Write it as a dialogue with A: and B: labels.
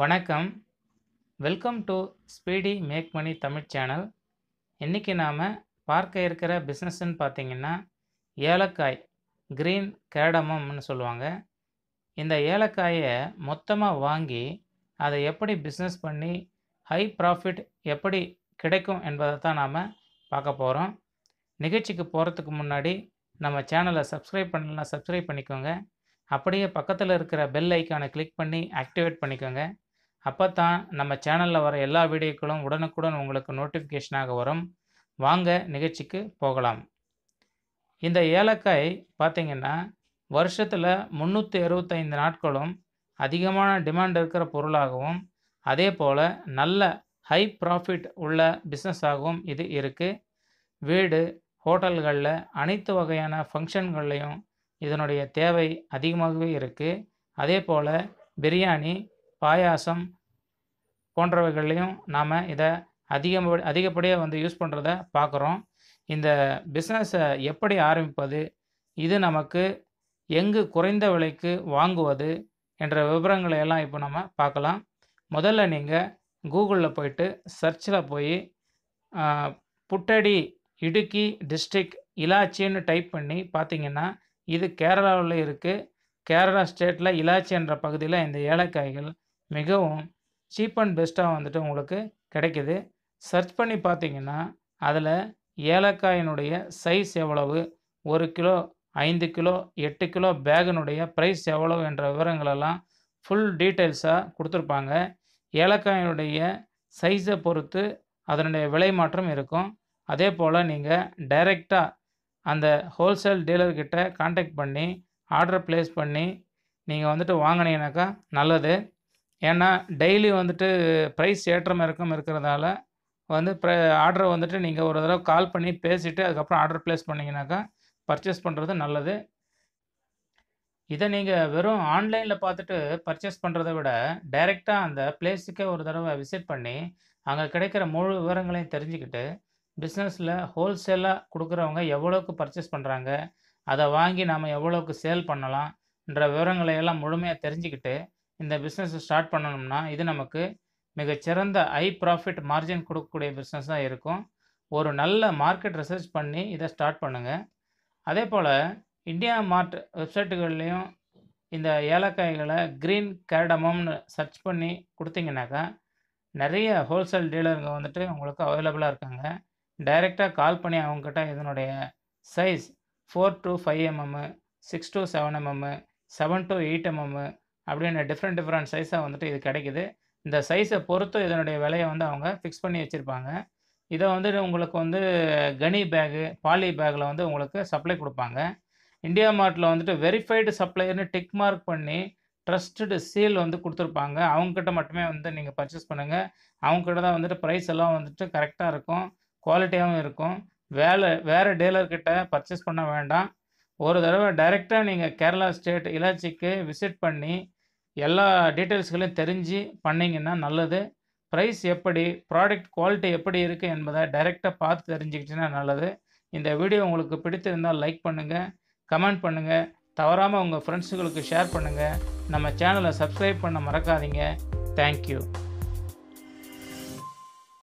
A: வணக்கம் welcome to speedy make money Tamil channel இன்றைக்கி நாம் பார்க்க இருக்கிற பிஸ்னஸ்ன்னு பார்த்திங்கன்னா ஏலக்காய் க்ரீன் கேடமம்னு சொல்லுவாங்க இந்த ஏலக்காயை மொத்தமாக வாங்கி அதை எப்படி பிஸ்னஸ் பண்ணி ஹை ப்ராஃபிட் எப்படி கிடைக்கும் என்பதை தான் நாம் பார்க்க போகிறோம் நிகழ்ச்சிக்கு போகிறதுக்கு முன்னாடி நம்ம சேனலை சப்ஸ்கிரைப் பண்ணலாம் சப்ஸ்கிரைப் பண்ணிக்கோங்க அப்படியே பக்கத்தில் இருக்கிற பெல் ஐக்கானை கிளிக் பண்ணி ஆக்டிவேட் பண்ணிக்கோங்க அப்போ தான் நம்ம சேனலில் வர எல்லா வீடியோக்களும் உடனுக்குடன் உங்களுக்கு நோட்டிஃபிகேஷனாக வரும் வாங்க நிகழ்ச்சிக்கு போகலாம் இந்த ஏலக்காய் பார்த்திங்கன்னா வருஷத்தில் முந்நூற்றி அறுபத்தைந்து நாட்களும் அதிகமான டிமாண்ட் இருக்கிற பொருளாகவும் அதே போல் நல்ல ஹை ப்ராஃபிட் உள்ள பிஸ்னஸாகவும் இது இருக்குது வீடு ஹோட்டல்களில் அனைத்து வகையான ஃபங்க்ஷன்கள்லேயும் இதனுடைய தேவை அதிகமாகவே இருக்குது அதே போல் பிரியாணி பாயாசம் போன்றவைகள்லையும் நாம் இதை அதிகமாக அதிகப்படியாக வந்து யூஸ் பண்ணுறத பார்க்குறோம் இந்த பிஸ்னஸை எப்படி ஆரம்பிப்பது இது நமக்கு எங்கு குறைந்த விலைக்கு வாங்குவது என்ற விவரங்களை எல்லாம் இப்போ நம்ம பார்க்கலாம் முதல்ல நீங்கள் கூகுளில் போயிட்டு சர்ச்சில் போய் புட்டடி இடுக்கி டிஸ்ட்ரிக் இலாச்சின்னு டைப் பண்ணி பார்த்தீங்கன்னா இது கேரளாவில் இருக்குது கேரளா ஸ்டேட்டில் இலாச்சி என்ற பகுதியில் இந்த ஏலக்காய்கள் மிகவும் சீப் அண்ட் பெஸ்ட்டாக வந்துட்டு உங்களுக்கு கிடைக்கிது சர்ச் பண்ணி பார்த்தீங்கன்னா அதில் ஏலக்காயினுடைய சைஸ் எவ்வளவு ஒரு கிலோ ஐந்து கிலோ எட்டு கிலோ பேகினுடைய ப்ரைஸ் எவ்வளவு என்ற விவரங்களெல்லாம் ஃபுல் டீட்டெயில்ஸாக கொடுத்துருப்பாங்க ஏலக்காயினுடைய சைஸை பொறுத்து அதனுடைய விலை மாற்றம் இருக்கும் அதே போல் நீங்கள் டைரெக்டாக அந்த ஹோல்சேல் டீலர்கிட்ட காண்டாக்ட் பண்ணி ஆர்டர் ப்ளேஸ் பண்ணி நீங்கள் வந்துட்டு வாங்கினீங்கனாக்கா நல்லது ஏன்னா டெய்லி வந்துட்டு ப்ரைஸ் ஏற்றம் இறக்கம் இருக்கிறதால வந்து ப்ர ஆர்டரை வந்துட்டு நீங்கள் ஒரு தடவை கால் பண்ணி பேசிவிட்டு அதுக்கப்புறம் ஆர்டர் ப்ளேஸ் பண்ணிங்கனாக்கா பர்ச்சேஸ் பண்ணுறது நல்லது இதை நீங்கள் வெறும் ஆன்லைனில் பார்த்துட்டு பர்ச்சேஸ் பண்ணுறத விட டைரெக்டாக அந்த பிளேஸுக்கே ஒரு தடவை விசிட் பண்ணி அங்கே கிடைக்கிற முழு விவரங்களையும் தெரிஞ்சுக்கிட்டு பிஸ்னஸில் ஹோல்சேலாக கொடுக்குறவங்க எவ்வளோக்கு பர்ச்சேஸ் பண்ணுறாங்க அதை வாங்கி நாம் எவ்வளோக்கு சேல் பண்ணலாம்ன்ற விவரங்களையெல்லாம் முழுமையாக தெரிஞ்சுக்கிட்டு இந்த பிஸ்னஸை ஸ்டார்ட் பண்ணணும்னா இது நமக்கு மிகச்சிறந்த ஹை ப்ராஃபிட் மார்ஜின் கொடுக்கக்கூடிய பிஸ்னஸ் தான் இருக்கும் ஒரு நல்ல மார்க்கெட் ரிசர்ச் பண்ணி இதை ஸ்டார்ட் பண்ணுங்கள் அதே போல் இந்தியா மார்ட் வெப்சைட்டுகள்லேயும் இந்த ஏலக்காய்களை க்ரீன் கேடமம்னு சர்ச் பண்ணி கொடுத்தீங்கன்னாக்கா நிறைய ஹோல்சேல் டீலருங்க வந்துட்டு உங்களுக்கு அவைலபிளாக இருக்காங்க டைரெக்டாக கால் பண்ணி அவங்கக்கிட்ட இதனுடைய size four to five MM six to seven MM seven to eight MM அப்படின்னு டிஃப்ரெண்ட் டிஃப்ரெண்ட் சைஸாக வந்துட்டு இது கிடைக்குது இந்த சைஸை பொறுத்து இதனுடைய விலையை வந்து அவங்க ஃபிக்ஸ் பண்ணி வச்சுருப்பாங்க இதை வந்துட்டு உங்களுக்கு வந்து கனி பேகு பாலி பேக்கில் வந்து உங்களுக்கு சப்ளை கொடுப்பாங்க இந்தியா மார்ட்டில் வந்துட்டு வெரிஃபைடு சப்ளையர்னு டிக் மார்க் பண்ணி ட்ரஸ்டடு சீல் வந்து கொடுத்துருப்பாங்க அவங்கக்கிட்ட மட்டுமே வந்து நீங்கள் பர்ச்சேஸ் பண்ணுங்கள் அவங்கக்கிட்ட தான் வந்துட்டு ப்ரைஸ் எல்லாம் வந்துட்டு கரெக்டாக இருக்கும் குவாலிட்டியாகவும் இருக்கும் வேலை வேறு டீலர்கிட்ட பர்ச்சேஸ் பண்ண வேண்டாம் ஒரு தடவை டைரெக்டாக நீங்கள் கேரளா ஸ்டேட் இலாச்சிக்கு விசிட் பண்ணி எல்லா டீட்டெயில்ஸ்களையும் தெரிஞ்சு பண்ணிங்கன்னா நல்லது ப்ரைஸ் எப்படி ப்ராடக்ட் குவாலிட்டி எப்படி இருக்குது என்பதை டைரெக்டாக பார்த்து தெரிஞ்சுக்கிச்சுன்னா நல்லது இந்த வீடியோ உங்களுக்கு பிடித்திருந்தால் லைக் பண்ணுங்கள் கமெண்ட் பண்ணுங்கள் தவறாமல் உங்கள் ஃப்ரெண்ட்ஸுங்களுக்கு ஷேர் பண்ணுங்கள் நம்ம சேனலை சப்ஸ்கிரைப் பண்ண மறக்காதீங்க தேங்க்யூ